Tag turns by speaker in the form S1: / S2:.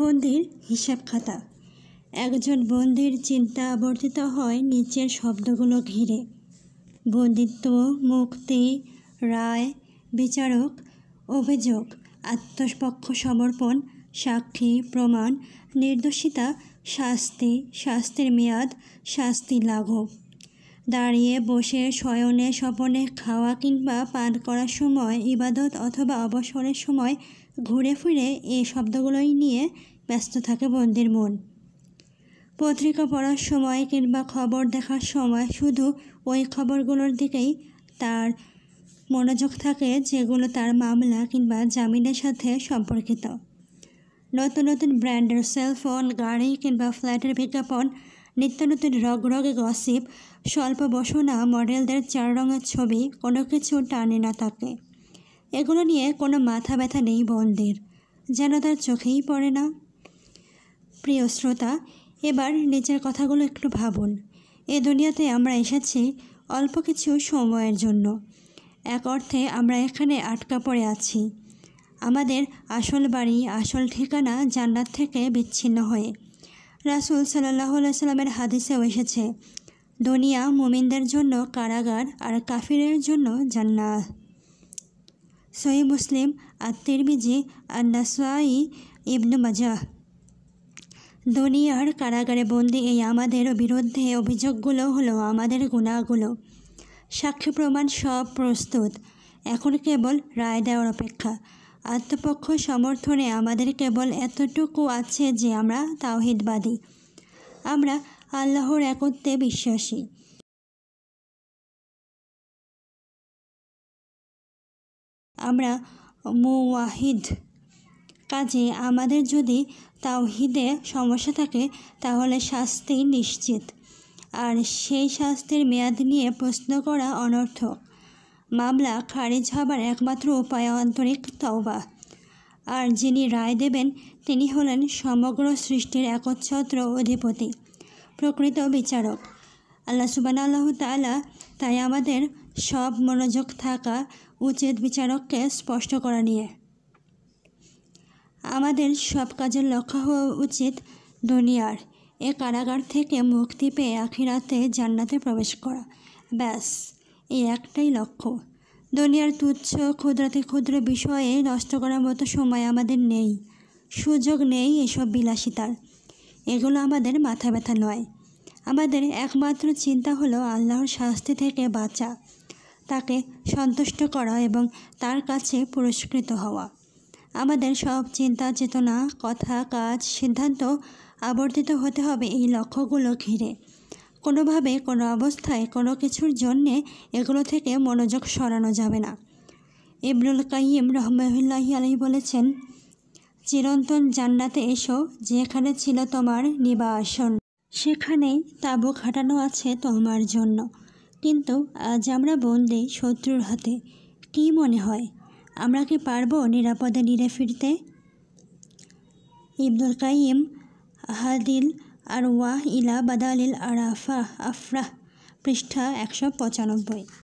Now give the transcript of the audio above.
S1: বন্দির হিসাব খাতা একজন বন্দির চিন্তা আবর্তিত হয় নিচের শব্দগুলো ঘিরে বন্দিত্ব মুক্তি রায় বিচারক অভিযোগ আত্মপক্ষ সমর্পণ সাক্ষী প্রমাণ নির্দোষিতা শাস্তি শাস্তির মেয়াদ শাস্তি লাঘব দাঁড়িয়ে বসে শয়নে স্বপনে খাওয়া কিংবা পান করার সময় ইবাদত অথবা অবসরের সময় ঘুরে ফিরে এই শব্দগুলোই নিয়ে ব্যস্ত থাকে বন্দির মন পত্রিকা পড়ার সময় কিংবা খবর দেখার সময় শুধু ওই খবরগুলোর দিকেই তার মনোযোগ থাকে যেগুলো তার মামলা কিংবা জামিনের সাথে সম্পর্কিত নতুন নতুন ব্র্যান্ডের সেলফোন গাড়ি কিংবা ফ্ল্যাটের বিজ্ঞাপন নিত্য নতুন রগে গসিপ স্বল্প বসনা মডেলদের চার রঙের ছবি কোনো কিছু টানে না তাকে এগুলো নিয়ে কোনো মাথা ব্যথা নেই বন্ধের যেন তার চোখেই পড়ে না প্রিয় শ্রোতা এবার নিজের কথাগুলো একটু ভাবুন এ দুনিয়াতে আমরা এসেছি অল্প কিছু সময়ের জন্য এক অর্থে আমরা এখানে আটকা পড়ে আছি আমাদের আসল বাড়ি আসল ঠিকানা জান্নার থেকে বিচ্ছিন্ন হয়ে রাসুল সাল্লাহ সাল্লামের হাদিসেও এসেছে দুনিয়া মুমিনদের জন্য কারাগার আর কাফিরের জন্য জান্নাত সহি মুসলিম আত্মিরবিজি আর নাসাই ইবনু মজাহ দুনিয়ার কারাগারে বন্দি এই আমাদের বিরুদ্ধে অভিযোগগুলো হলো আমাদের গুণাগুলো সাক্ষী প্রমাণ সব প্রস্তুত এখন কেবল রায় দেওয়ার অপেক্ষা আত্মপক্ষ সমর্থনে আমাদের কেবল এতটুকু আছে যে আমরা তাওহিদবাদী আমরা আল্লাহর একত্রে বিশ্বাসী আমরা মুওয়াহিদ কাজে আমাদের যদি তাওহিদে সমস্যা থাকে তাহলে শাস্তি নিশ্চিত আর সেই শাস্তির মেয়াদ নিয়ে প্রশ্ন করা অনর্থক মামলা খারিজ হবার একমাত্র উপায় আন্তরিক তওবা আর যিনি রায় দেবেন তিনি হলেন সমগ্র সৃষ্টির একচ্ছত্র অধিপতি প্রকৃত বিচারক আল্লাহ সুবান আল্লাহ তালা তাই আমাদের সব মনোযোগ থাকা উচিত বিচারককে স্পষ্ট করা নিয়ে আমাদের সব কাজের লক্ষ্য হওয়া উচিত দুনিয়ার এ কারাগার থেকে মুক্তি পেয়ে আখিরাতে জান্নাতে প্রবেশ করা ব্যাস এই একটাই লক্ষ্য দুনিয়ার তুচ্ছ ক্ষুদ্রাতি ক্ষুদ্র বিষয়ে নষ্ট করার মতো সময় আমাদের নেই সুযোগ নেই এসব বিলাসিতার এগুলো আমাদের মাথা ব্যথা নয় আমাদের একমাত্র চিন্তা হলো আল্লাহর শাস্তি থেকে বাঁচা তাকে সন্তুষ্ট করা এবং তার কাছে পুরস্কৃত হওয়া আমাদের সব চিন্তা চেতনা কথা কাজ সিদ্ধান্ত আবর্তিত হতে হবে এই লক্ষ্যগুলো ঘিরে কোনোভাবে কোনো অবস্থায় কোনো কিছুর জন্যে এগুলো থেকে মনোযোগ সরানো যাবে না ইবনুল কাইম রহমাহুল্লাহি আলী বলেছেন চিরন্তন জান্নাতে এসো যেখানে ছিল তোমার নিবাসন সেখানেই তাবু খাটানো আছে তোমার জন্য কিন্তু আজ আমরা বন্দি শত্রুর হাতে কী মনে হয় আমরা কি পারবো নিরাপদে নিরে ফিরতে ইবনুল কাইম হাদিল আর ওয়াহ ইলা বাদালিল আরাফা আফরাহ পৃষ্ঠা একশো পঁচানব্বই